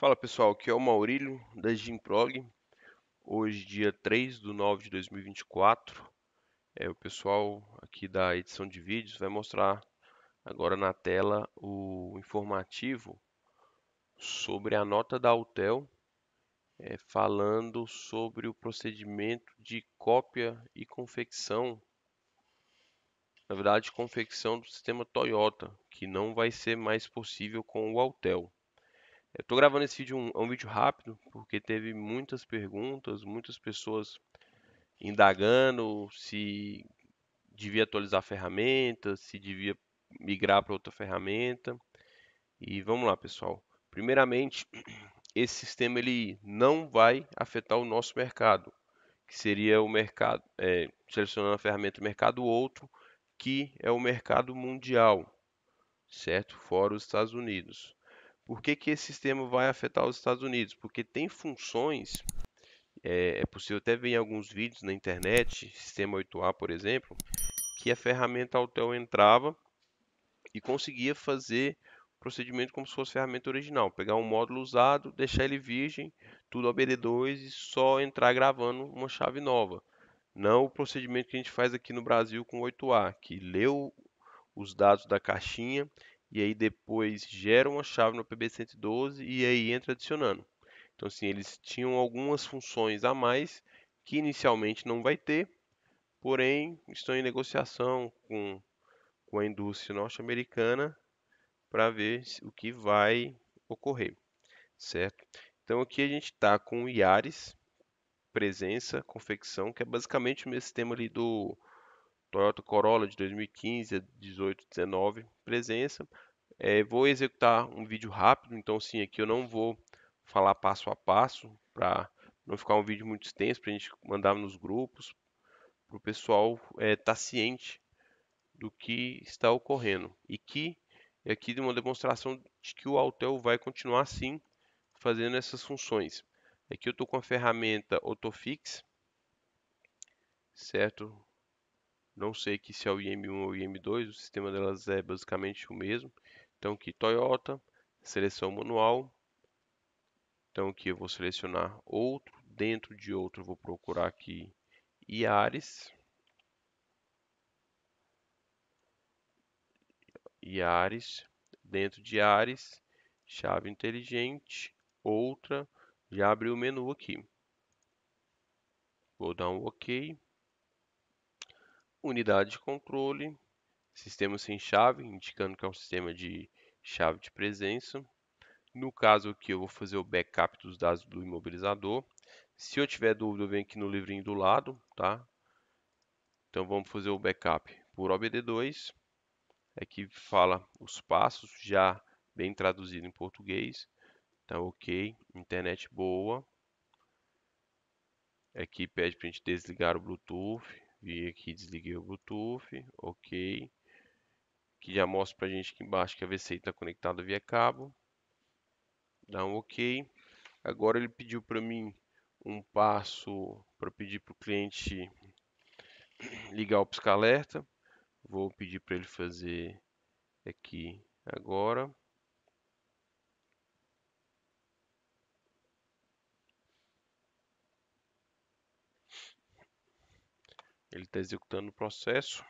Fala pessoal, aqui é o Maurílio da Gimprog. Hoje, dia 3 de 9 de 2024, é, o pessoal aqui da edição de vídeos vai mostrar agora na tela o informativo sobre a nota da Autel é, falando sobre o procedimento de cópia e confecção, na verdade, confecção do sistema Toyota, que não vai ser mais possível com o Autel. Eu estou gravando esse vídeo, um, é um vídeo rápido, porque teve muitas perguntas, muitas pessoas indagando se devia atualizar a ferramenta, se devia migrar para outra ferramenta. E vamos lá, pessoal. Primeiramente, esse sistema ele não vai afetar o nosso mercado, que seria o mercado, é, selecionando a ferramenta mercado outro, que é o mercado mundial, certo? Fora os Estados Unidos. Por que, que esse sistema vai afetar os Estados Unidos? Porque tem funções, é, é possível até ver em alguns vídeos na internet, sistema 8A, por exemplo, que a ferramenta Autel entrava e conseguia fazer procedimento como se fosse ferramenta original, pegar um módulo usado, deixar ele virgem, tudo OBD2 e só entrar gravando uma chave nova. Não o procedimento que a gente faz aqui no Brasil com 8A, que leu os dados da caixinha e aí depois gera uma chave no PB112 e aí entra adicionando. Então, assim, eles tinham algumas funções a mais que inicialmente não vai ter, porém estão em negociação com, com a indústria norte-americana para ver o que vai ocorrer, certo? Então, aqui a gente está com o IARES, presença, confecção, que é basicamente o mesmo sistema ali do, Toyota Corolla de 2015, 18, 19, presença. É, vou executar um vídeo rápido, então sim, aqui eu não vou falar passo a passo para não ficar um vídeo muito extenso para a gente mandar nos grupos, para o pessoal estar é, tá ciente do que está ocorrendo e que é aqui de uma demonstração de que o Altel vai continuar assim fazendo essas funções. Aqui eu estou com a ferramenta Autofix, certo? Não sei que se é o IM1 ou o IM2, o sistema delas é basicamente o mesmo. Então aqui Toyota, seleção manual. Então aqui eu vou selecionar outro, dentro de outro vou procurar aqui Iares. Iares, dentro de Ares, chave inteligente, outra, já abriu o menu aqui. Vou dar um OK unidade de controle, sistema sem chave, indicando que é um sistema de chave de presença. No caso aqui, eu vou fazer o backup dos dados do imobilizador. Se eu tiver dúvida, eu venho aqui no livrinho do lado, tá? Então, vamos fazer o backup por OBD2. Aqui é fala os passos, já bem traduzido em português. Então, ok, internet boa. Aqui é pede para a gente desligar o Bluetooth, vi aqui, desliguei o Bluetooth, ok. Que já mostra pra gente aqui embaixo que a VCI está conectada via cabo. Dá um ok. Agora ele pediu para mim um passo para pedir para o cliente ligar o pisca-alerta. Vou pedir para ele fazer aqui agora. Ele está executando o processo.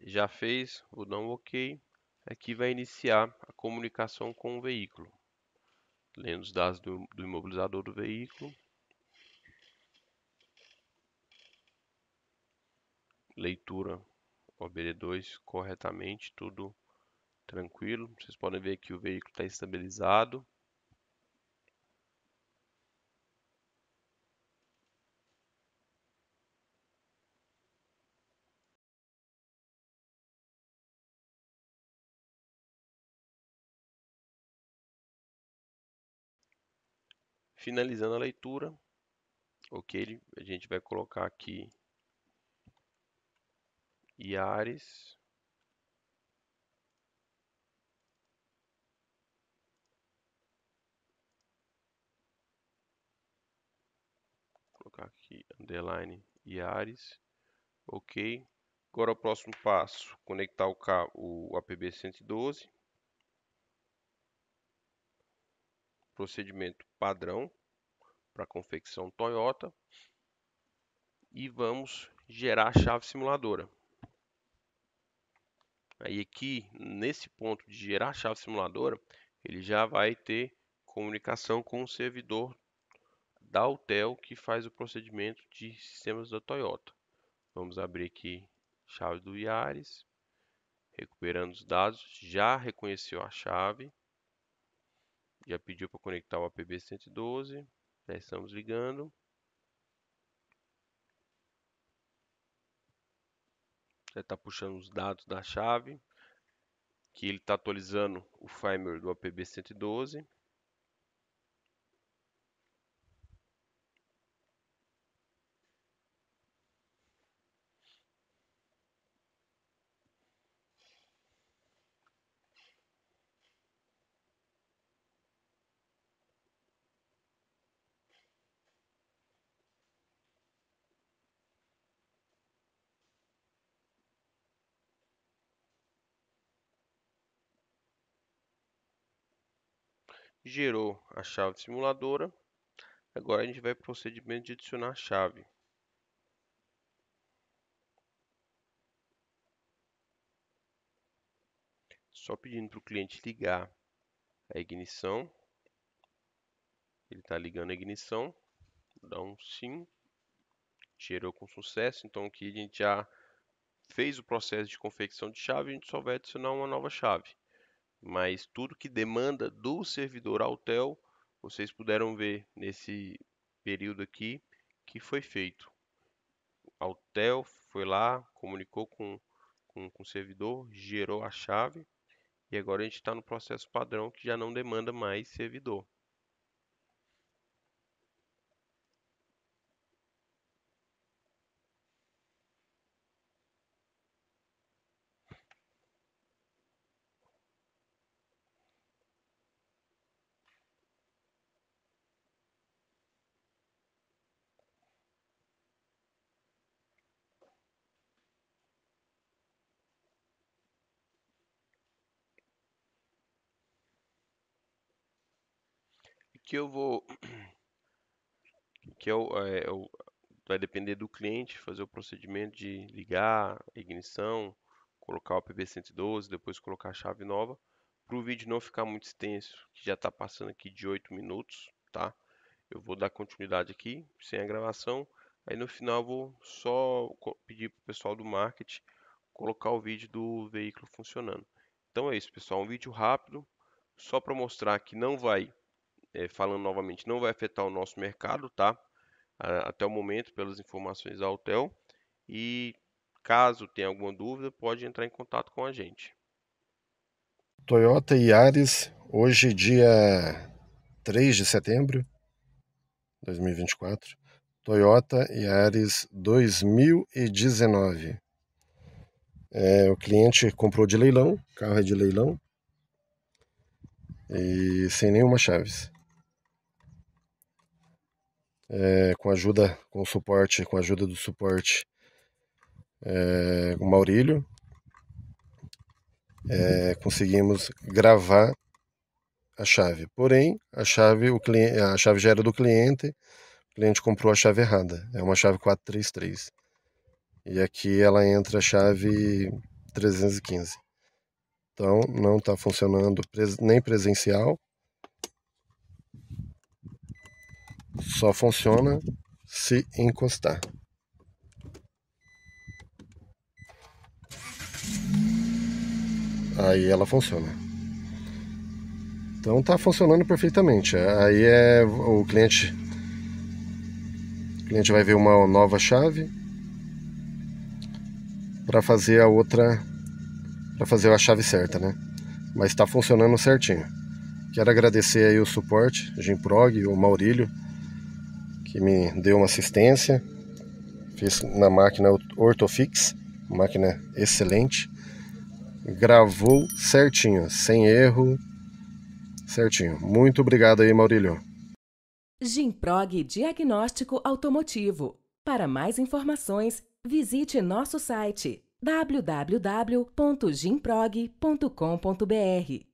Já fez, vou dar um OK. Aqui vai iniciar a comunicação com o veículo, lendo os dados do, do imobilizador do veículo. Leitura OBD2 corretamente, tudo tranquilo. Vocês podem ver que o veículo está estabilizado. Finalizando a leitura, ok, a gente vai colocar aqui Iares aqui, underline Iares, ok. Agora o próximo passo, conectar o, cabo, o APB 112. Procedimento padrão para confecção Toyota. E vamos gerar a chave simuladora. Aí aqui, nesse ponto de gerar a chave simuladora, ele já vai ter comunicação com o servidor da Autel que faz o procedimento de sistemas da Toyota. Vamos abrir aqui chave do IARES, recuperando os dados, já reconheceu a chave, já pediu para conectar o APB 112, já estamos ligando. Já está puxando os dados da chave, que ele está atualizando o firmware do APB 112. gerou a chave simuladora. Agora a gente vai para o procedimento de adicionar a chave. Só pedindo para o cliente ligar a ignição. Ele está ligando a ignição. Dá um sim. Gerou com sucesso. Então aqui a gente já fez o processo de confecção de chave. A gente só vai adicionar uma nova chave mas tudo que demanda do servidor Altel, vocês puderam ver nesse período aqui que foi feito. Altel foi lá, comunicou com, com, com o servidor, gerou a chave e agora a gente está no processo padrão que já não demanda mais servidor. que eu vou que eu, é, eu, é, é vai depender do cliente fazer o procedimento de ligar ignição, colocar o PB112, depois colocar a chave nova, para o vídeo não ficar muito extenso, que já está passando aqui de 8 minutos, tá? Eu vou dar continuidade aqui, sem a gravação, aí no final vou só pedir para o pessoal do marketing colocar o vídeo do veículo funcionando. Então é isso pessoal, um vídeo rápido, só para mostrar que não vai é, falando novamente, não vai afetar o nosso mercado, tá? Até o momento, pelas informações da Hotel. E caso tenha alguma dúvida, pode entrar em contato com a gente. Toyota Yaris, hoje dia 3 de setembro de 2024. Toyota Yaris 2019. É, o cliente comprou de leilão, carro é de leilão, e sem nenhuma chaves é, com ajuda, com suporte, com a ajuda do suporte é, o Maurílio, é, conseguimos gravar a chave. Porém, a chave, o cliente, a chave já era do cliente, o cliente comprou a chave errada. É uma chave 433. E aqui ela entra a chave 315. Então, não está funcionando nem presencial Só funciona se encostar. Aí ela funciona. Então tá funcionando perfeitamente. Aí é o cliente o cliente vai ver uma nova chave para fazer a outra para fazer a chave certa, né? Mas está funcionando certinho. Quero agradecer aí o suporte, Jimprog, o Maurílio que me deu uma assistência. Fiz na máquina Ortofix, máquina excelente. Gravou certinho, sem erro, certinho. Muito obrigado aí, Maurílio. Gimprog Diagnóstico Automotivo. Para mais informações, visite nosso site www.gimprog.com.br.